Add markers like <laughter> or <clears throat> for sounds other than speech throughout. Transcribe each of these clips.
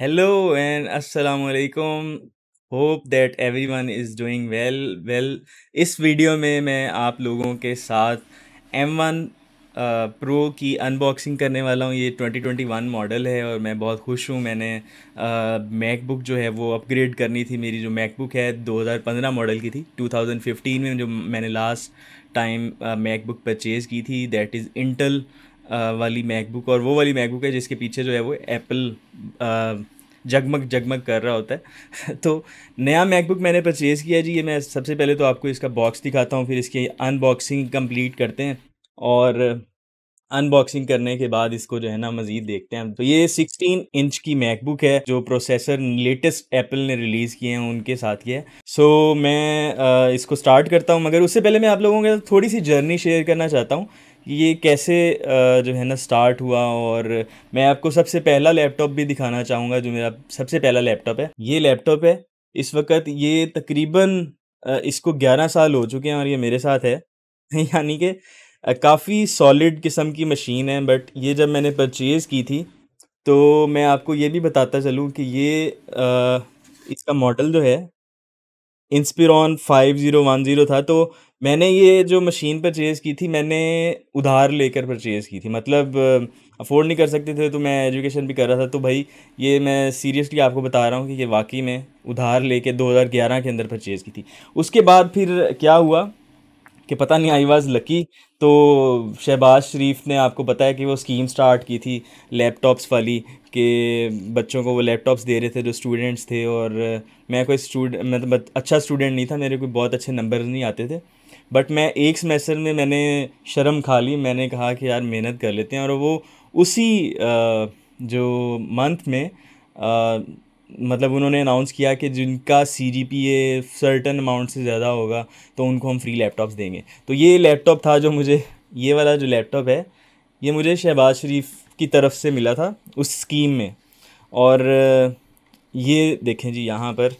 hello and अस्सलाम वालेकुम hope that everyone is doing well well इस video में मैं आप लोगों के साथ एम वन प्रो की अनबॉक्सिंग करने वाला हूँ ये 2021 मॉडल है और मैं बहुत खुश हूँ मैंने मैकबुक uh, जो है वो अपग्रेड करनी थी मेरी जो मैकबुक है 2015 मॉडल की थी 2015 में जो मैंने लास्ट टाइम मैकबुक परचेज़ की थी दैट इज़ इंटल uh, वाली मैकबुक और वो वाली मैकबुक है जिसके पीछे जो है वो एप्पल जगमग जगमग कर रहा होता है <laughs> तो नया मैकबुक मैंने परचेज़ किया जी ये मैं सबसे पहले तो आपको इसका बॉक्स दिखाता हूँ फिर इसकी अनबॉक्सिंग कंप्लीट करते हैं और अनबॉक्सिंग करने के बाद इसको जो है ना मज़ीद देखते हैं तो ये 16 इंच की मैकबुक है जो प्रोसेसर लेटेस्ट एप्पल ने रिलीज़ किए हैं उनके साथ किया है सो so, मैं इसको स्टार्ट करता हूँ मगर उससे पहले मैं आप लोगों के साथ थोड़ी सी जर्नी शेयर करना चाहता हूँ कि ये कैसे जो है ना स्टार्ट हुआ और मैं आपको सबसे पहला लैपटॉप भी दिखाना चाहूँगा जो मेरा सबसे पहला लैपटॉप है ये लैपटॉप है इस वक्त ये तकरीबन इसको 11 साल हो चुके हैं और ये मेरे साथ है <laughs> यानी कि काफ़ी सॉलिड किस्म की मशीन है बट ये जब मैंने परचेज़ की थी तो मैं आपको ये भी बताता चलूँ कि ये आ, इसका मॉडल जो है Inspiron five zero one zero था तो मैंने ये जो मशीन परचेज़ की थी मैंने उधार लेकर परचेज़ की थी मतलब अफोर्ड नहीं कर सकते थे तो मैं एजुकेशन भी कर रहा था तो भाई ये मैं सीरियसली आपको बता रहा हूँ कि ये वाकई में उधार लेके 2011 के अंदर परचेज़ की थी उसके बाद फिर क्या हुआ कि पता नहीं आई वाज लकी तो शहबाज शरीफ ने आपको बताया कि वो स्कीम स्टार्ट की थी लैपटॉप्स वाली कि बच्चों को वो लैपटॉप्स दे रहे थे जो स्टूडेंट्स थे और मैं कोई स्टूडेंट मतलब अच्छा स्टूडेंट नहीं था मेरे कोई बहुत अच्छे नंबर नहीं आते थे बट मैं एक सेमेस्टर में मैंने शर्म खा ली मैंने कहा कि यार मेहनत कर लेते हैं और वो उसी जो मंथ में मतलब उन्होंने अनाउंस किया कि जिनका C G P A certain amount से ज़्यादा होगा तो उनको हम फ्री लैपटॉप्स देंगे तो ये लैपटॉप था जो मुझे ये वाला जो लैपटॉप है ये मुझे शहबाज शरीफ की तरफ से मिला था उस स्कीम में और ये देखें जी यहाँ पर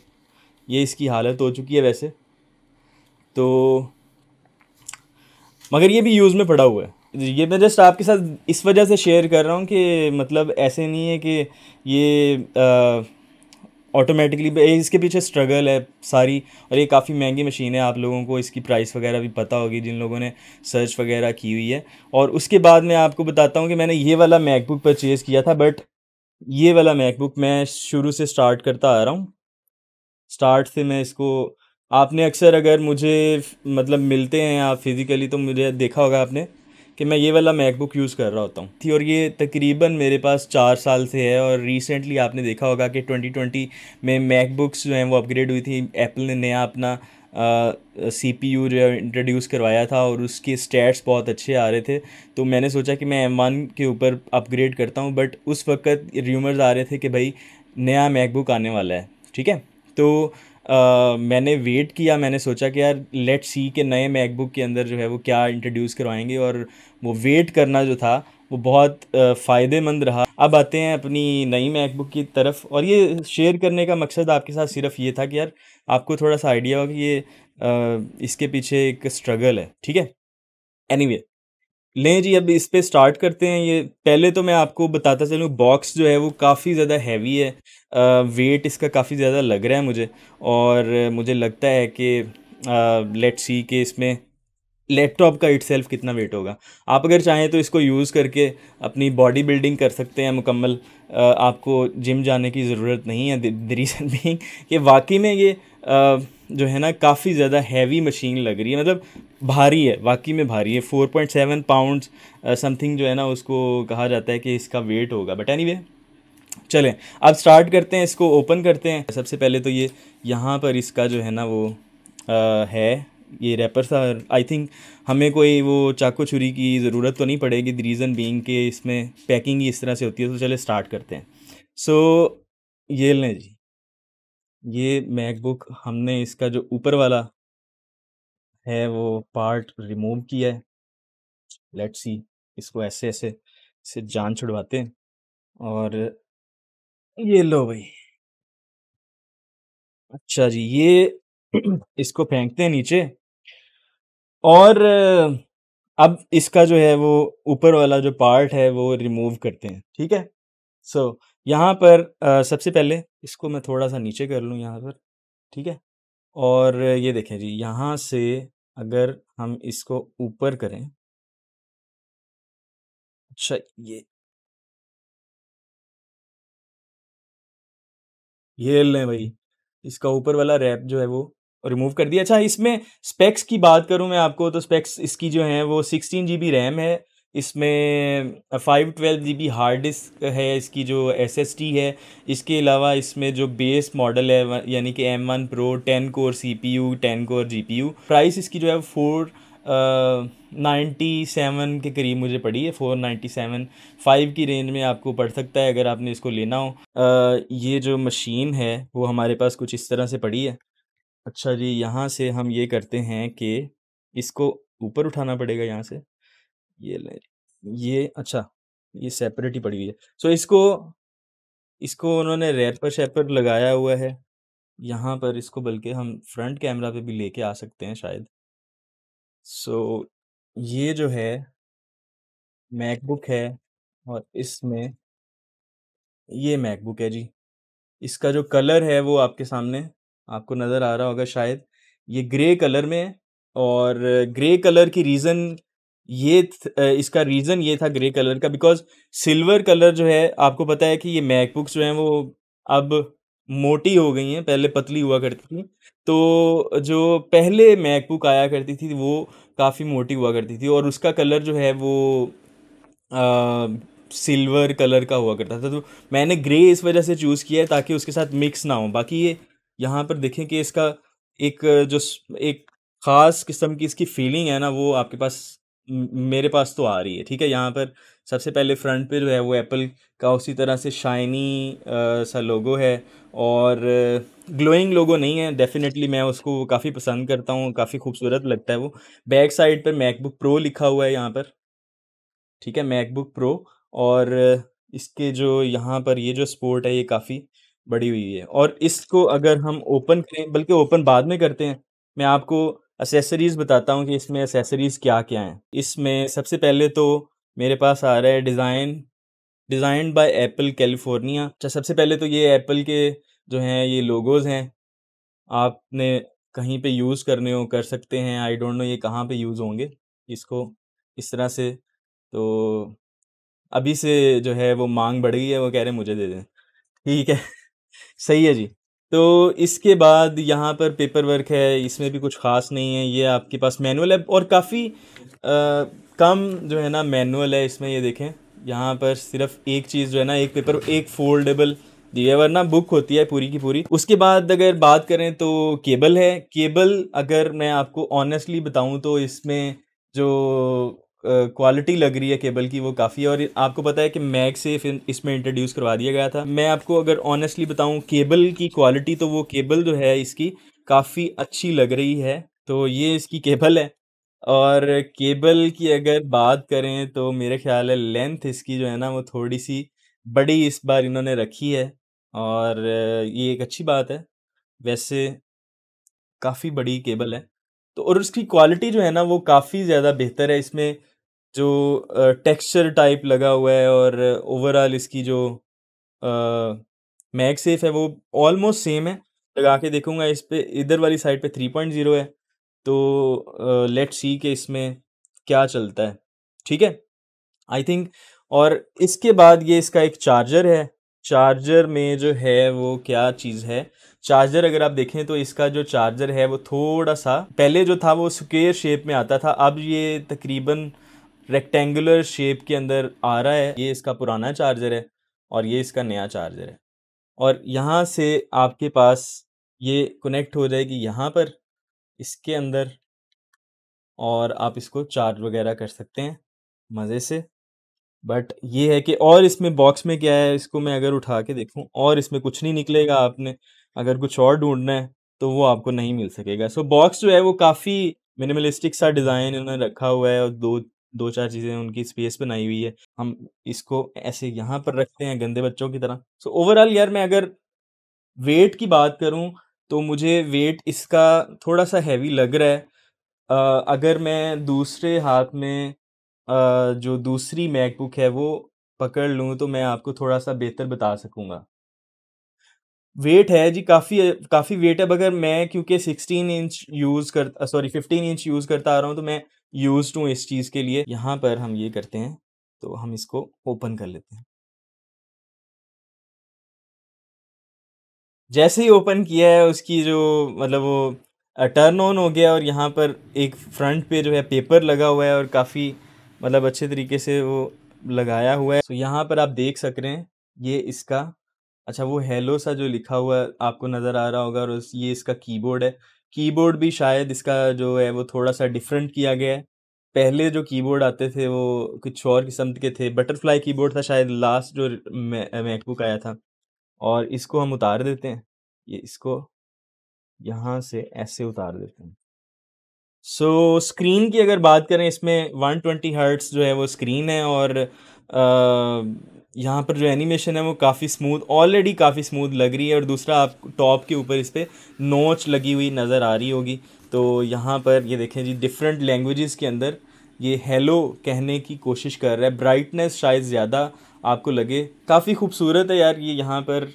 ये इसकी हालत हो चुकी है वैसे तो मगर ये भी यूज़ में पड़ा हुआ है ये मैं जस्ट आपके साथ इस वजह से शेयर कर रहा हूँ कि मतलब ऐसे नहीं है कि ये आ, ऑटोमेटिकली इसके पीछे स्ट्रगल है सारी और ये काफ़ी महंगी मशीन है आप लोगों को इसकी प्राइस वगैरह भी पता होगी जिन लोगों ने सर्च वगैरह की हुई है और उसके बाद मैं आपको बताता हूँ कि मैंने ये वाला मैकबुक परचेज़ किया था बट ये वाला मैकबुक मैं शुरू से स्टार्ट करता आ रहा हूँ स्टार्ट से मैं इसको आपने अक्सर अगर मुझे मतलब मिलते हैं आप फिज़िकली तो मुझे देखा होगा आपने कि मैं ये वाला मैकबुक यूज़ कर रहा होता हूँ थी और ये तकरीबन मेरे पास चार साल से है और रिसेंटली आपने देखा होगा कि 2020 में मैकबुक्स जो हैं वो अपग्रेड हुई थी एप्पल ने नया अपना सी पी यू जो इंट्रोड्यूस करवाया था और उसके स्टैट्स बहुत अच्छे आ रहे थे तो मैंने सोचा कि मैं एम वन के ऊपर अपग्रेड करता हूँ बट उस वक्त र्यूमर्स आ रहे थे कि भाई नया मैकबुक आने वाला है ठीक है तो मैंने वेट किया मैंने सोचा कि यार लेट सी के नए मैकबुक के अंदर जो है वो क्या इंट्रोड्यूस करवाएंगे और वो वेट करना जो था वो बहुत फ़ायदेमंद रहा अब आते हैं अपनी नई मैकबुक की तरफ और ये शेयर करने का मकसद आपके साथ सिर्फ ये था कि यार आपको थोड़ा सा आइडिया हो कि ये आ, इसके पीछे एक स्ट्रगल है ठीक है एनी anyway, लें जी अब इस पर स्टार्ट करते हैं ये पहले तो मैं आपको बताता चलूँ बॉक्स जो है वो काफ़ी ज़्यादा हैवी है आ, वेट इसका काफ़ी ज़्यादा लग रहा है मुझे और मुझे लगता है कि लेट्स सी के इसमें लैपटॉप का इट कितना वेट होगा आप अगर चाहें तो इसको यूज़ करके अपनी बॉडी बिल्डिंग कर सकते हैं मुकम्मल आपको जिम जाने की ज़रूरत नहीं है रीज़न भी <laughs> कि वाकई में ये आ, जो है ना काफ़ी ज़्यादा हैवी मशीन लग रही है मतलब भारी है वाकई में भारी है four point seven pound something जो है ना उसको कहा जाता है कि इसका वेट होगा बट एनी anyway, चलें अब स्टार्ट करते हैं इसको ओपन करते हैं सबसे पहले तो ये यहाँ पर इसका जो है ना वो आ, uh, है ये रैपर था आई थिंक हमें कोई वो चाकू छुरी की ज़रूरत तो नहीं पड़ेगी द रीज़न बींग के इसमें पैकिंग ही इस तरह से होती है तो चले स्टार्ट करते हैं सो so, ये लें जी ये मैकबुक हमने इसका जो ऊपर वाला है वो पार्ट रिमूव किया है लेट सी इसको ऐसे ऐसे से जान छुड़वाते हैं और ये लो भाई अच्छा जी ये <clears throat> इसको फेंकते हैं नीचे और अब इसका जो है वो ऊपर वाला जो पार्ट है वो रिमूव करते हैं ठीक है सो so, यहाँ पर आ, सबसे पहले इसको मैं थोड़ा सा नीचे कर लूँ यहाँ पर ठीक है और ये देखें जी यहाँ से अगर हम इसको ऊपर करें अच्छा ये ये लें भाई इसका ऊपर वाला रैप जो है वो रिमूव कर दिया अच्छा इसमें स्पेक्स की बात करूं मैं आपको तो स्पेक्स इसकी जो है वो सिक्सटीन जी रैम है इसमें five twelve G B hard disk है इसकी जो एस एस टी है इसके अलावा इसमें जो बेस मॉडल है यानी कि M one Pro ten core C P U ten core G P U price इसकी जो है फोर नाइन्टी सेवन के करीब मुझे पड़ी है फोर नाइन्टी सेवन फाइव की रेंज में आपको पड़ सकता है अगर आपने इसको लेना हो uh, ये जो मशीन है वो हमारे पास कुछ इस तरह से पड़ी है अच्छा जी यहाँ से हम ये करते हैं कि इसको ऊपर उठाना पड़ेगा यहाँ से ये ले ये अच्छा ये सेपरेट ही पड़ी हुई है सो so, इसको इसको उन्होंने रैपर शैपर लगाया हुआ है यहाँ पर इसको बल्कि हम फ्रंट कैमरा पे भी लेके आ सकते हैं शायद सो so, ये जो है मैकबुक है और इसमें ये मैकबुक है जी इसका जो कलर है वो आपके सामने आपको नज़र आ रहा होगा शायद ये ग्रे कलर में है और ग्रे कलर की रीज़न ये इसका रीज़न ये था ग्रे कलर का बिकॉज़ सिल्वर कलर जो है आपको पता है कि ये मैकबुक्स जो हैं वो अब मोटी हो गई हैं पहले पतली हुआ करती थी तो जो पहले मैकबुक आया करती थी वो काफ़ी मोटी हुआ करती थी और उसका कलर जो है वो आ, सिल्वर कलर का हुआ करता था तो मैंने ग्रे इस वजह से चूज़ किया है ताकि उसके साथ मिक्स ना हो बाकी ये यहाँ पर देखें कि इसका एक जो एक ख़ास किस्म की इसकी फीलिंग है ना वो आपके पास मेरे पास तो आ रही है ठीक है यहाँ पर सबसे पहले फ्रंट पे जो है वो एप्पल का उसी तरह से शाइनी सा लोगो है और ग्लोइंग लोगो नहीं है डेफिनेटली मैं उसको काफ़ी पसंद करता हूँ काफ़ी खूबसूरत लगता है वो बैक साइड पर मैकबुक प्रो लिखा हुआ है यहाँ पर ठीक है मैकबुक प्रो और इसके जो यहाँ पर ये जो स्पोर्ट है ये काफ़ी बड़ी हुई है और इसको अगर हम ओपन करें बल्कि ओपन बाद में करते हैं मैं आपको असेसरीज़ बताता हूँ कि इसमें असेसरीज़ क्या क्या हैं इसमें सबसे पहले तो मेरे पास आ रहा है design design by Apple California अच्छा सबसे पहले तो ये एप्पल के जो हैं ये लोगोज़ हैं आपने कहीं पे यूज़ करने हो कर सकते हैं आई डोंट नो ये कहाँ पे यूज़ होंगे इसको इस तरह से तो अभी से जो है वो मांग बढ़ गई है वो कह रहे हैं मुझे दे दें ठीक है सही है जी तो इसके बाद यहाँ पर पेपर वर्क है इसमें भी कुछ ख़ास नहीं है ये आपके पास मैनुअल है और काफ़ी कम जो है ना मैनुअल है इसमें ये देखें यहाँ पर सिर्फ एक चीज़ जो है ना एक पेपर एक फोल्डेबल दिए वरना बुक होती है पूरी की पूरी उसके बाद अगर बात करें तो केबल है केबल अगर मैं आपको ऑनेस्टली बताऊँ तो इसमें जो क्वालिटी लग रही है केबल की वो काफ़ी है और आपको पता है कि मैग से फिर इसमें इंट्रोड्यूस करवा दिया गया था मैं आपको अगर ऑनेस्टली बताऊँ केबल की क्वालिटी तो वो केबल जो है इसकी काफ़ी अच्छी लग रही है तो ये इसकी केबल है और केबल की अगर बात करें तो मेरे ख्याल है लेंथ इसकी जो है ना वो थोड़ी सी बड़ी इस बार इन्होंने रखी है और ये एक अच्छी बात है वैसे काफ़ी बड़ी केबल है तो और उसकी क्वालिटी जो है ना वो काफ़ी ज़्यादा बेहतर है इसमें जो टेक्सचर टाइप लगा हुआ है और ओवरऑल इसकी जो मैग सेफ है वो ऑलमोस्ट सेम है लगा के देखूंगा इस पर इधर वाली साइड पे थ्री पॉइंट ज़ीरो है तो लेट सी के इसमें क्या चलता है ठीक है आई थिंक और इसके बाद ये इसका एक चार्जर है चार्जर में जो है वो क्या चीज़ है चार्जर अगर आप देखें तो इसका जो चार्जर है वो थोड़ा सा पहले जो था वो स्क्वेयर शेप में आता था अब ये तकरीबन रेक्टेंगुलर शेप के अंदर आ रहा है ये इसका पुराना चार्जर है और ये इसका नया चार्जर है और यहाँ से आपके पास ये कनेक्ट हो जाएगी यहाँ पर इसके अंदर और आप इसको चार्ज वगैरह कर सकते हैं मज़े से बट ये है कि और इसमें बॉक्स में क्या है इसको मैं अगर उठा के देखूं और इसमें कुछ नहीं निकलेगा आपने अगर कुछ और ढूंढना है तो वो आपको नहीं मिल सकेगा सो so, बॉक्स जो है वो काफ़ी मिनिमलिस्टिक सा डिज़ाइन इन्होंने रखा हुआ है और दो दो चार चीज़ें उनकी स्पेस बनाई हुई है हम इसको ऐसे यहाँ पर रखते हैं गंदे बच्चों की तरह सो ओवरऑल यार मैं अगर वेट की बात करूँ तो मुझे वेट इसका थोड़ा सा हैवी लग रहा है uh, अगर मैं दूसरे हाथ में uh, जो दूसरी मैकबुक है वो पकड़ लूँ तो मैं आपको थोड़ा सा बेहतर बता सकूँगा वेट है जी काफ़ी काफ़ी वेट है अगर मैं क्योंकि सिक्सटीन इंच यूज़ कर सॉरी फिफ्टीन इंच यूज़ करता आ रहा हूँ तो मैं यूज हूँ इस चीज़ के लिए यहाँ पर हम ये करते हैं तो हम इसको ओपन कर लेते हैं जैसे ही ओपन किया है उसकी जो मतलब वो टर्न ऑन हो गया और यहाँ पर एक फ्रंट पे जो है पेपर लगा हुआ है और काफ़ी मतलब अच्छे तरीके से वो लगाया हुआ है तो यहाँ पर आप देख सक रहे हैं ये इसका अच्छा वो हेलो सा जो लिखा हुआ है, आपको नज़र आ रहा होगा और उस ये इसका कीबोर्ड है कीबोर्ड भी शायद इसका जो है वो थोड़ा सा डिफरेंट किया गया है पहले जो कीबोर्ड आते थे वो कुछ और किस्म के थे बटरफ्लाई कीबोर्ड था शायद लास्ट जो मैकबुक आया था और इसको हम उतार देते हैं ये इसको यहाँ से ऐसे उतार देते हैं सो so, स्क्रीन की अगर बात करें इसमें 120 हर्ट्स जो है वो स्क्रीन है और आ, यहाँ पर जो एनिमेशन है वो काफ़ी स्मूथ ऑलरेडी काफ़ी स्मूथ लग रही है और दूसरा आप टॉप के ऊपर इस पर नोच लगी हुई नज़र आ रही होगी तो यहाँ पर ये देखें जी डिफरेंट लैंग्वेजेस के अंदर ये हेलो कहने की कोशिश कर रहा है ब्राइटनेस शायद ज़्यादा आपको लगे काफ़ी खूबसूरत है यार ये यहाँ पर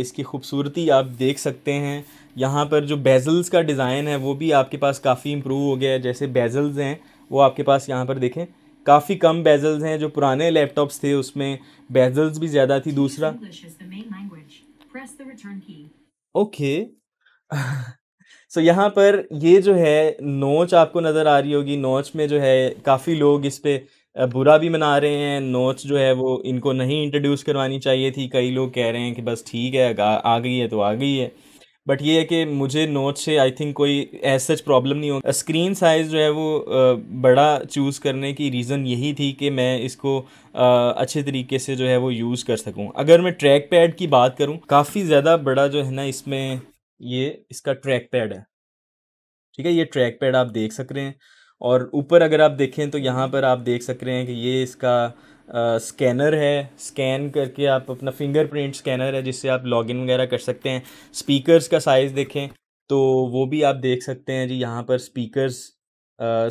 इसकी खूबसूरती आप देख सकते हैं यहाँ पर जो बेजल्स का डिज़ाइन है वो भी आपके पास काफ़ी इम्प्रूव हो गया है जैसे बेजल्स हैं वो आपके पास यहाँ पर देखें काफ़ी कम बेजल्स हैं जो पुराने लैपटॉप्स थे उसमें बेजल्स भी ज़्यादा थी दूसरा ओके सो <laughs> so, यहाँ पर ये जो है नोच आपको नज़र आ रही होगी नोच में जो है काफ़ी लोग इस पर बुरा भी मना रहे हैं नोच जो है वो इनको नहीं इंट्रोड्यूस करवानी चाहिए थी कई लोग कह रहे हैं कि बस ठीक है आ गई है तो आ गई है बट ये है कि मुझे नोट से आई थिंक कोई एज सच प्रॉब्लम नहीं होगा स्क्रीन साइज़ जो है वो बड़ा चूज़ करने की रीज़न यही थी कि मैं इसको अच्छे तरीके से जो है वो यूज़ कर सकूँ अगर मैं ट्रैक पैड की बात करूँ काफ़ी ज़्यादा बड़ा जो है ना इसमें ये इसका ट्रैक पैड है ठीक है ये ट्रैक पैड आप देख सक रहे हैं और ऊपर अगर आप देखें तो यहाँ पर आप देख सक रहे हैं कि ये इसका स्कैनर है स्कैन करके आप अपना फिंगरप्रिंट स्कैनर है जिससे आप लॉगिन वगैरह कर सकते हैं स्पीकर्स का साइज़ देखें तो वो भी आप देख सकते हैं जी यहाँ पर स्पीकर्स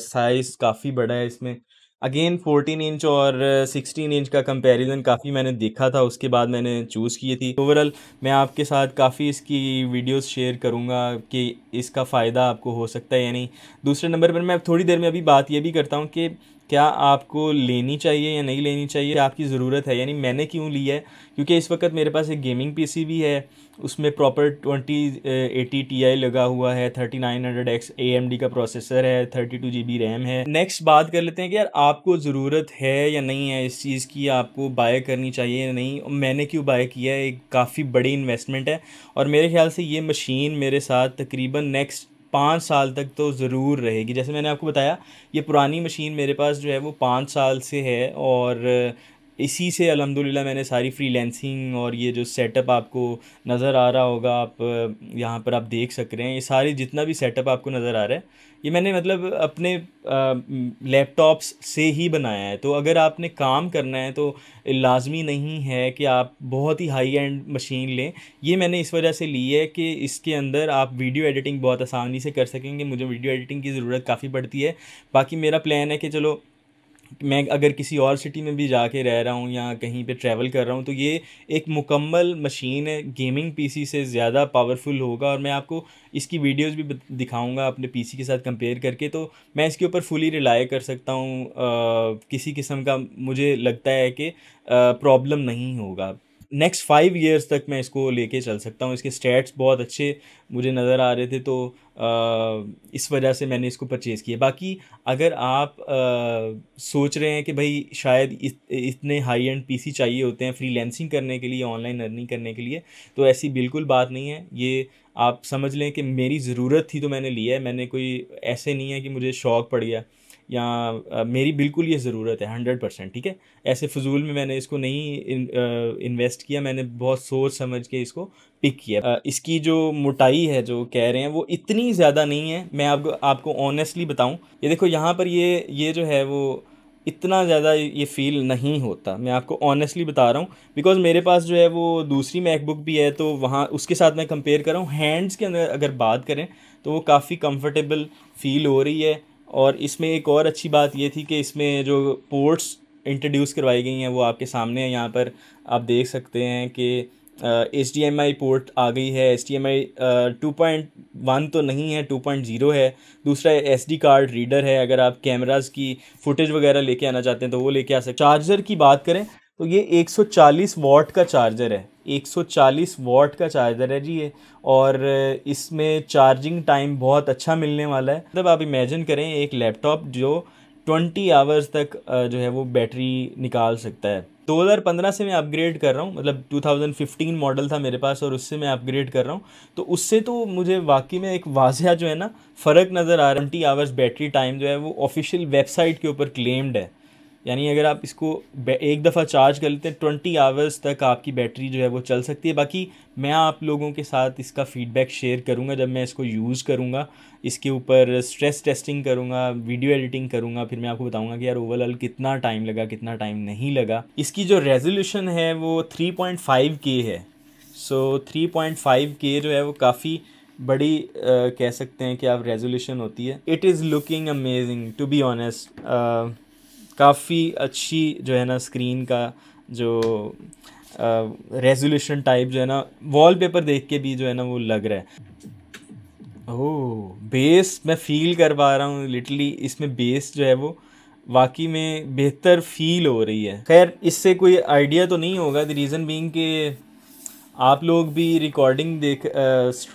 साइज़ काफ़ी बड़ा है इसमें अगेन 14 इंच और 16 इंच का कंपैरिजन काफ़ी मैंने देखा था उसके बाद मैंने चूज़ की थी ओवरऑल मैं आपके साथ काफ़ी इसकी वीडियोस शेयर करूँगा कि इसका फ़ायदा आपको हो सकता है या नहीं दूसरे नंबर पर मैं थोड़ी देर में अभी बात ये भी करता हूँ कि क्या आपको लेनी चाहिए या नहीं लेनी चाहिए आपकी ज़रूरत है यानी मैंने क्यों ली है क्योंकि इस वक्त मेरे पास एक गेमिंग पीसी भी है उसमें proper twenty eighty T I लगा हुआ है thirty nine hundred X A M D का प्रोसेसर है thirty two G B RAM है नेक्स्ट बात कर लेते हैं कि यार आपको ज़रूरत है या नहीं है इस चीज़ की आपको बाय करनी चाहिए या नहीं मैंने क्यों बाय किया है एक काफ़ी बड़ी इन्वेस्टमेंट है और मेरे ख्याल से ये मशीन मेरे साथ तकरीबन नेक्स्ट पाँच साल तक तो ज़रूर रहेगी जैसे मैंने आपको बताया ये पुरानी मशीन मेरे पास जो है वो पाँच साल से है और इसी से अलहमदिल्ला मैंने सारी फ्रीलैंसिंग और ये जो सेटअप आपको नज़र आ रहा होगा आप यहाँ पर आप देख सक रहे हैं ये सारे जितना भी सेटअप आपको नज़र आ रहा है ये मैंने मतलब अपने लैपटॉप्स से ही बनाया है तो अगर आपने काम करना है तो लाजमी नहीं है कि आप बहुत ही हाई एंड मशीन लें ये मैंने इस वजह से ली है कि इसके अंदर आप वीडियो एडिटिंग बहुत आसानी से कर सकेंगे मुझे वीडियो एडिटिंग की ज़रूरत काफ़ी पड़ती है बाकी मेरा प्लान है कि चलो मैं अगर किसी और सिटी में भी जाके रह रहा हूँ या कहीं पे ट्रैवल कर रहा हूँ तो ये एक मुकम्मल मशीन है गेमिंग पीसी से ज़्यादा पावरफुल होगा और मैं आपको इसकी वीडियोस भी दिखाऊंगा अपने पीसी के साथ कंपेयर करके तो मैं इसके ऊपर फुली रिलाई कर सकता हूँ किसी किस्म का मुझे लगता है कि प्रॉब्लम नहीं होगा नेक्स्ट फाइव ईयर्स तक मैं इसको लेके चल सकता हूँ इसके स्टैट्स बहुत अच्छे मुझे नज़र आ रहे थे तो इस वजह से मैंने इसको परचेज़ किया बाकी अगर आप आ, सोच रहे हैं कि भाई शायद इतने हाई एंड पीसी चाहिए होते हैं फ्रीलैंसिंग करने के लिए ऑनलाइन अर्निंग करने के लिए तो ऐसी बिल्कुल बात नहीं है ये आप समझ लें कि मेरी ज़रूरत थी तो मैंने लिया है मैंने कोई ऐसे नहीं है कि मुझे शौक़ पड़ गया या मेरी बिल्कुल ये ज़रूरत है हंड्रेड परसेंट ठीक है ऐसे फजूल में मैंने इसको नहीं इन, इन्वेस्ट किया मैंने बहुत सोच समझ के इसको पिक किया इसकी जो मोटाई है जो कह रहे हैं वो इतनी ज़्यादा नहीं है मैं आपको आपको ऑनेस्टली बताऊँ ये देखो यहाँ पर ये ये जो है वो इतना ज़्यादा ये फील नहीं होता मैं आपको ऑनेस्टली बता रहा हूँ बिकॉज मेरे पास जो है वो दूसरी मैकबुक भी है तो वहाँ उसके साथ मैं कंपेयर कर रहा हूँ हैंड्स के अंदर अगर बात करें तो वो काफ़ी कंफर्टेबल फील हो रही है और इसमें एक और अच्छी बात ये थी कि इसमें जो पोर्ट्स इंट्रोड्यूस करवाई गई हैं वो आपके सामने हैं यहाँ पर आप देख सकते हैं कि H D M I port आ गई है H D M I two point one तो नहीं है टू पॉइंट ज़ीरो है दूसरा एस डी कार्ड रीडर है अगर आप कैमराज की फुटेज वगैरह लेके आना चाहते हैं तो वो लेके आ सकते चार्जर की बात करें तो ये 140 वॉट का चार्जर है 140 वॉट का चार्जर है जी ये और इसमें चार्जिंग टाइम बहुत अच्छा मिलने वाला है मतलब आप इमेजिन करें एक लैपटॉप जो 20 आवर्स तक जो है वो बैटरी निकाल सकता है 2015 से मैं अपग्रेड कर रहा हूँ मतलब 2015 मॉडल था मेरे पास और उससे मैं अपग्रेड कर रहा हूँ तो उससे तो मुझे वाकई में एक वाजह जो है ना फ़र्क नज़र आ रहा है ट्वेंटी आवर्स बैटरी टाइम जो है वो ऑफिशियल वेबसाइट के ऊपर क्लेम्ड है यानी अगर आप इसको एक दफ़ा चार्ज कर लेते हैं ट्वेंटी आवर्स तक आपकी बैटरी जो है वो चल सकती है बाकी मैं आप लोगों के साथ इसका फीडबैक शेयर करूँगा जब मैं इसको यूज़ करूँगा इसके ऊपर स्ट्रेस टेस्टिंग करूँगा वीडियो एडिटिंग करूँगा फिर मैं आपको बताऊँगा कि यार ओवरऑल कितना टाइम लगा कितना टाइम नहीं लगा इसकी जो रेजोल्यूशन है वो थ्री पॉइंट फाइव के है सो थ्री पॉइंट फाइव के जो है वो काफ़ी बड़ी uh, कह सकते हैं कि आप रेजोल्यूशन होती है it is looking amazing to be honest काफ़ी अच्छी जो है ना स्क्रीन का जो रेजोल्यूशन टाइप जो है ना वॉलपेपर देख के भी जो है ना वो लग रहा है ओह बेस मैं फील कर पा रहा हूँ लिटली इसमें बेस जो है वो वाकई में बेहतर फील हो रही है खैर इससे कोई आइडिया तो नहीं होगा द रीज़न बीइंग कि आप लोग भी रिकॉर्डिंग देख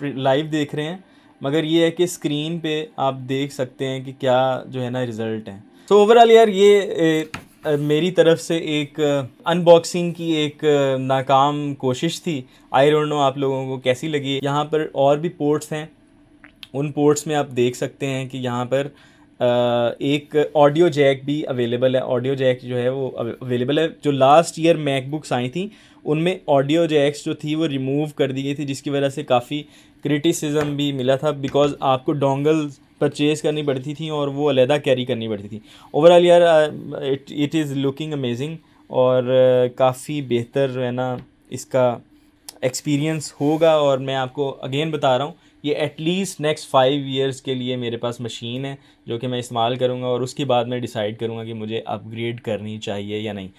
लाइव देख रहे हैं मगर ये है कि स्क्रीन पे आप देख सकते हैं कि क्या जो है ना रिज़ल्ट है सो तो ओवरऑल यार ये ए, मेरी तरफ से एक अनबॉक्सिंग की एक नाकाम कोशिश थी आई डोंट नो आप लोगों को कैसी लगी यहाँ पर और भी पोर्ट्स हैं उन पोर्ट्स में आप देख सकते हैं कि यहाँ पर एक ऑडियो जैक भी अवेलेबल है ऑडियो जैक जो है वो अवेलेबल है जो लास्ट ईयर मैकबुक्स आई थी उनमें ऑडियो जैक्स जो थी वो रिमूव कर दी गई थी जिसकी वजह से काफ़ी क्रिटिसिज्म भी मिला था बिकॉज आपको डोंगल्स परचेज़ करनी पड़ती थी और वो अलहदा कैरी करनी पड़ती थी ओवरऑल यार इट इज़ लुकिंग अमेजिंग और uh, काफ़ी बेहतर है ना इसका एक्सपीरियंस होगा और मैं आपको अगेन बता रहा हूँ ये एटलीस्ट नेक्स्ट फाइव इयर्स के लिए मेरे पास मशीन है जो कि मैं इस्तेमाल करूँगा और उसके बाद मैं डिसाइड करूँगा कि मुझे अपग्रेड करनी चाहिए या नहीं